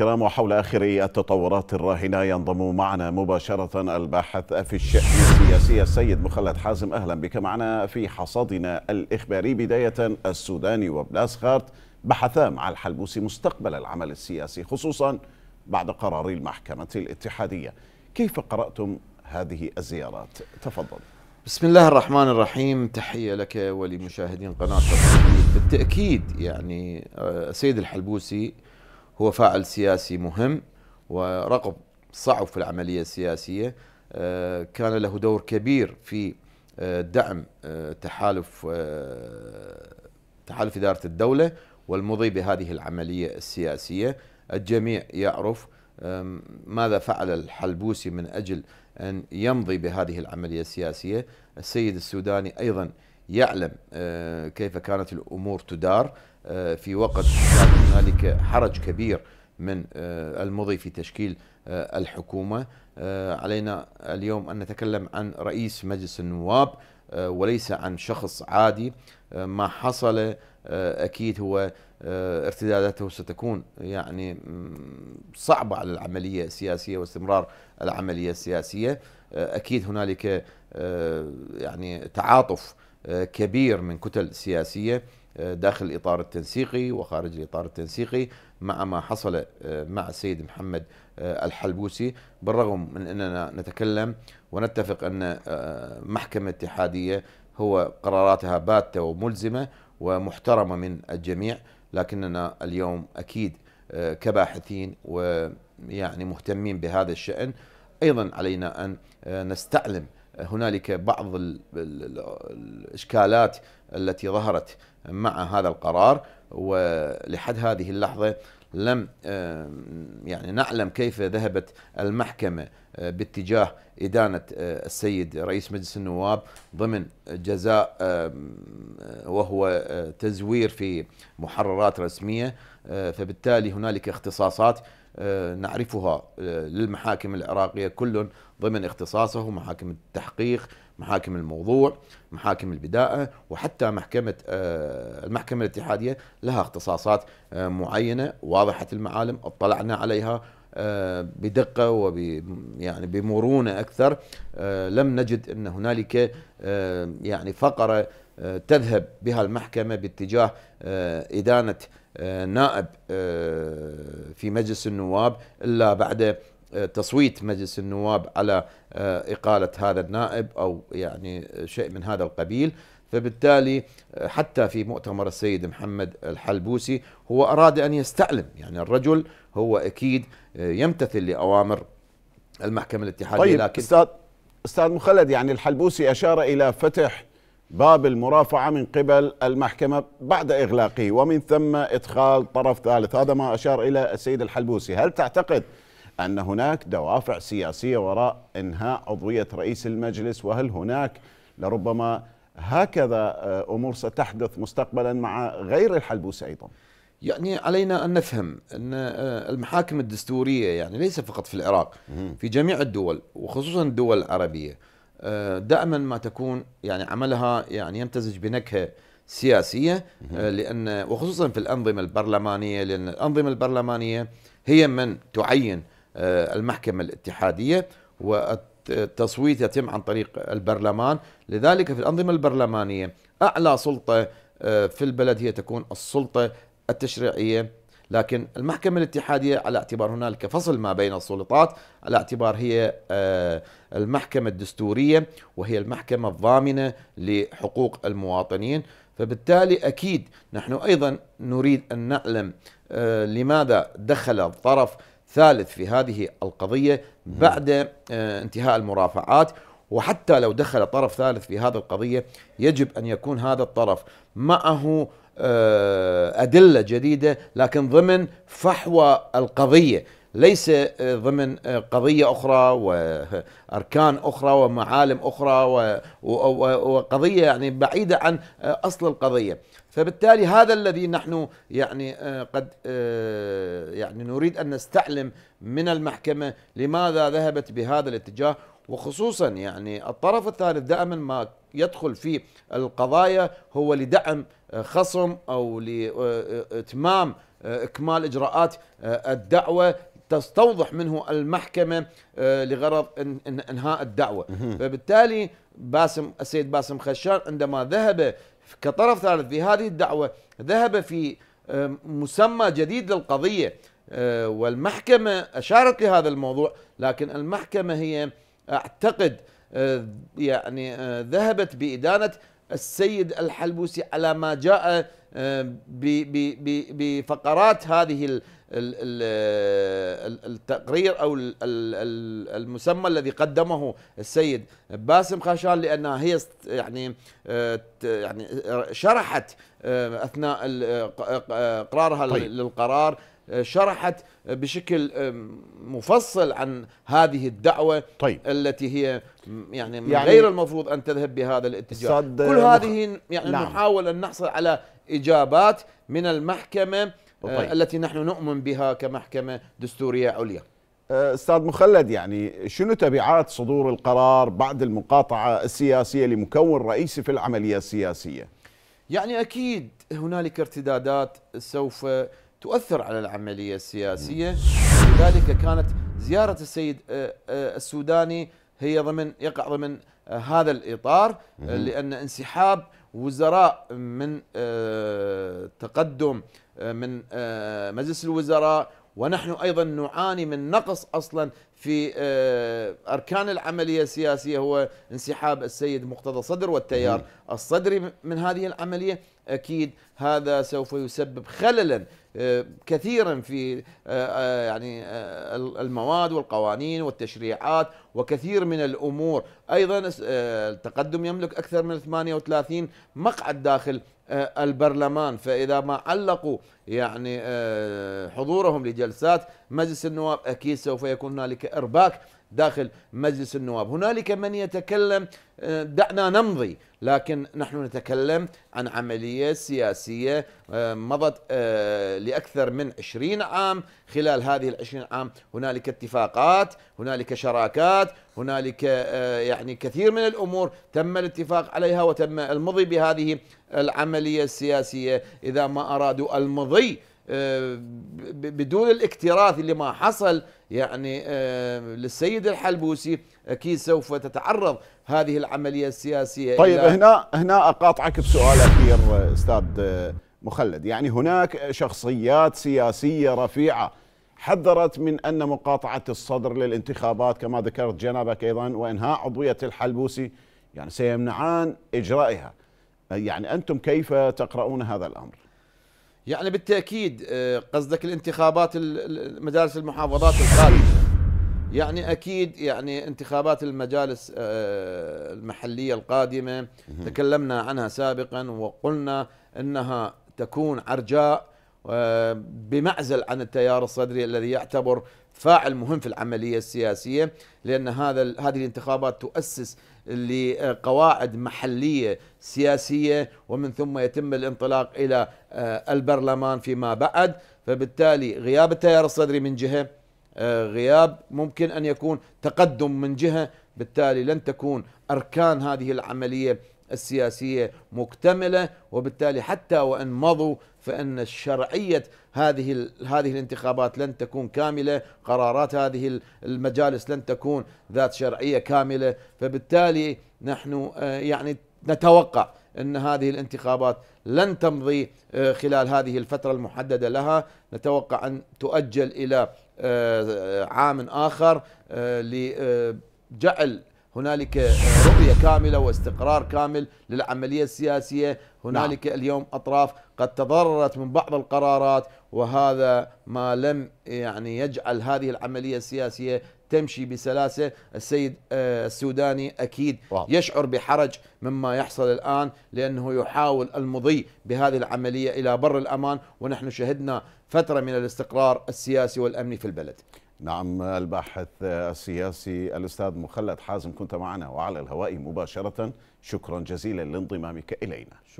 الكرام وحول آخر التطورات الراهنة ينضم معنا مباشرة الباحث في الشأن السياسي السيد مخلد حازم أهلا بك معنا في حصادنا الإخباري بداية السوداني وبلاسخارت بحثا مع الحلبوسي مستقبل العمل السياسي خصوصا بعد قرار المحكمة الاتحادية كيف قرأتم هذه الزيارات تفضل بسم الله الرحمن الرحيم تحية لك ولمشاهدين قناة بالتأكيد يعني آه، السيد الحلبوسي هو فاعل سياسي مهم ورقب صعب في العملية السياسية آه، كان له دور كبير في آه، دعم آه، تحالف تحالف إدارة الدولة والمضي بهذه العملية السياسية الجميع يعرف ماذا فعل الحلبوسي من أجل أن يمضي بهذه العملية السياسية السيد السوداني أيضا يعلم آه، كيف كانت الامور تدار آه، في وقت كان هنالك حرج كبير من آه، المضي في تشكيل الحكومه علينا اليوم ان نتكلم عن رئيس مجلس النواب وليس عن شخص عادي ما حصل اكيد هو ارتداداته ستكون يعني صعبه على العمليه السياسيه واستمرار العمليه السياسيه اكيد هنالك يعني تعاطف آه، كبير من كتل سياسيه آه، داخل الاطار التنسيقي وخارج الاطار التنسيقي مع ما حصل آه، مع السيد محمد الحلبوسي بالرغم من اننا نتكلم ونتفق ان محكمه اتحاديه هو قراراتها باته وملزمه ومحترمه من الجميع لكننا اليوم اكيد كباحثين ويعني مهتمين بهذا الشان ايضا علينا ان نستعلم هنالك بعض الاشكالات التي ظهرت مع هذا القرار ولحد هذه اللحظه لم يعني نعلم كيف ذهبت المحكمه آه، باتجاه ادانه آه، السيد رئيس مجلس النواب ضمن جزاء آه، وهو تزوير في محررات رسميه فبالتالي هنالك اختصاصات آه، نعرفها آه، للمحاكم العراقية كل ضمن اختصاصه محاكم التحقيق محاكم الموضوع محاكم البداءة وحتى محكمة آه، المحكمة الاتحادية لها اختصاصات معينة واضحة المعالم اطلعنا عليها بدقه وب يعني بمرونه اكثر لم نجد ان هنالك يعني فقره تذهب بها المحكمه باتجاه ادانه آه، نائب آه، في مجلس النواب الا بعد آه، تصويت مجلس النواب على اقاله هذا النائب او يعني شيء من هذا القبيل فبالتالي حتى في مؤتمر السيد محمد الحلبوسي هو اراد ان يستعلم يعني الرجل هو اكيد يمتثل لاوامر المحكمه الاتحاديه طيب لكن استاذ استاذ مخلد يعني الحلبوسي اشار الى فتح باب المرافعة من قبل المحكمة بعد إغلاقه ومن ثم إدخال طرف ثالث هذا ما أشار إلى السيد الحلبوسي هل تعتقد أن هناك دوافع سياسية وراء إنهاء عضوية رئيس المجلس وهل هناك لربما هكذا آه، أمور ستحدث مستقبلا مع غير الحلبوسي أيضا يعني علينا أن نفهم أن آه، المحاكم الدستورية يعني ليس فقط في العراق في جميع الدول وخصوصا الدول العربية آه، دائما ما تكون يعني عملها يعني يمتزج بنكهه سياسيه آه، لان وخصوصا في الانظمه البرلمانيه لان الانظمه البرلمانيه هي من تعين آه، المحكمه الاتحاديه والتصويت يتم عن طريق البرلمان لذلك في الانظمه البرلمانيه اعلى سلطه في البلد هي تكون السلطه التشريعيه لكن المحكمة الاتحادية على اعتبار هنالك فصل ما بين السلطات على اعتبار هي آه، المحكمة الدستورية وهي المحكمة الضامنة لحقوق المواطنين فبالتالي أكيد نحن أيضا نريد أن نعلم آه، لماذا دخل الطرف ثالث في هذه القضية بعد آه، انتهاء المرافعات وحتى لو دخل طرف ثالث في هذه القضية يجب أن يكون هذا الطرف معه آه، أدلة جديدة لكن ضمن فحوى القضية ليس آه، ضمن آه، قضية أخرى وأركان أخرى ومعالم أخرى وقضية يعني بعيدة عن أصل القضية فبالتالي هذا الذي نحن يعني قد يعني نريد أن نستعلم من المحكمة لماذا ذهبت بهذا الاتجاه وخصوصا يعني الطرف الثالث دائما ما يدخل في القضايا هو لدعم آه، خصم او لاتمام آه، اكمال اجراءات آه، الدعوه تستوضح منه المحكمة لغرض إنهاء الدعوة فبالتالي باسم السيد باسم خشان عندما ذهب كطرف ثالث في هذه الدعوة ذهب في مسمى جديد للقضية والمحكمة أشارت لهذا الموضوع لكن المحكمة هي اعتقد آه، يعني آه، ذهبت بإدانة السيد الحلبوسي على ما جاء آه، بفقرات هذه التقرير او المسمى الذي قدمه السيد باسم خاشان لانها هي يعني يعني شرحت اثناء اقرارها طيب. للقرار شرحت بشكل مفصل عن هذه الدعوة طيب. التي هي يعني, يعني غير المفروض أن تذهب بهذا الاتجاه كل نعم. هذه يعني نعم. نحاول أن نحصل على إجابات من المحكمة آه، طيب. التي نحن نؤمن بها كمحكمة دستورية عليا آه، استاذ مخلد يعني شنو تبعات صدور القرار بعد المقاطعه السياسيه لمكون رئيسي في العمليه السياسيه؟ يعني اكيد هنالك ارتدادات سوف تؤثر على العملية السياسية لذلك كانت زيارة السيد آه، آه، السوداني هي ضمن يقع ضمن آه، هذا الإطار لأن انسحاب وزراء من تقدم من مجلس الوزراء ونحن ايضا نعاني من نقص اصلا في آه، أركان العملية السياسية هو انسحاب السيد مقتضى صدر والتيار الصدري من هذه العملية أكيد هذا سوف يسبب خللا آه، كثيرا في آه، يعني المواد والقوانين والتشريعات وكثير من الامور ايضا التقدم يملك اكثر من 38 مقعد داخل البرلمان فاذا ما علقوا يعني حضورهم لجلسات مجلس النواب اكيد سوف يكون هنالك كإرباك داخل مجلس النواب هنالك من يتكلم آه، دعنا نمضي لكن نحن نتكلم عن عملية سياسية آه، مضت آه، لأكثر من عشرين عام خلال هذه العشرين عام هنالك اتفاقات هنالك شراكات هنالك يعني كثير من الأمور تم الاتفاق عليها وتم المضي بهذه العملية السياسية إذا ما أرادوا المضي آه، بدون الاكتراث اللي ما حصل يعني آه، للسيد الحلبوسي اكيد سوف تتعرض هذه العمليه السياسيه طيب هنا هنا اقاطعك بسؤال اخير استاذ مخلد يعني هناك شخصيات سياسيه رفيعه حذرت من ان مقاطعه الصدر للانتخابات كما ذكرت جنابك ايضا وانهاء عضويه الحلبوسي يعني سيمنعان اجرائها يعني انتم كيف تقرؤون هذا الامر؟ يعني بالتاكيد آه، قصدك الانتخابات مجالس المحافظات الخارجيه يعني اكيد يعني انتخابات المجالس آه، المحليه القادمه تكلمنا عنها سابقا وقلنا انها تكون عرجاء بمعزل عن التيار الصدري الذي يعتبر فاعل مهم في العمليه السياسيه لان هذا هذه الانتخابات تؤسس لقواعد محلية سياسية ومن ثم يتم الانطلاق إلى آه، البرلمان فيما بعد فبالتالي غياب التيار الصدري من جهة آه، غياب ممكن أن يكون تقدم من جهة بالتالي لن تكون أركان هذه العملية السياسية مكتملة وبالتالي حتى وإن مضوا فإن شرعية هذه هذه الانتخابات لن تكون كاملة قرارات هذه المجالس لن تكون ذات شرعية كاملة فبالتالي نحن آه، يعني نتوقع أن هذه الانتخابات لن تمضي آه، خلال هذه الفترة المحددة لها نتوقع أن تؤجل إلى آه، عام آخر لجعل هنالك آه، رؤية كاملة واستقرار كامل للعملية السياسية هنالك نعم. اليوم أطراف قد تضررت من بعض القرارات وهذا ما لم يعني يجعل هذه العملية السياسية تمشي بسلاسة السيد آه، السوداني أكيد واضح. يشعر بحرج مما يحصل الآن لأنه يحاول المضي بهذه العملية إلى بر الأمان ونحن شهدنا فترة من الاستقرار السياسي والأمني في البلد نعم الباحث السياسي الأستاذ مخلد حازم كنت معنا وعلى الهواء مباشرة شكرا جزيلا لانضمامك إلينا شكرا.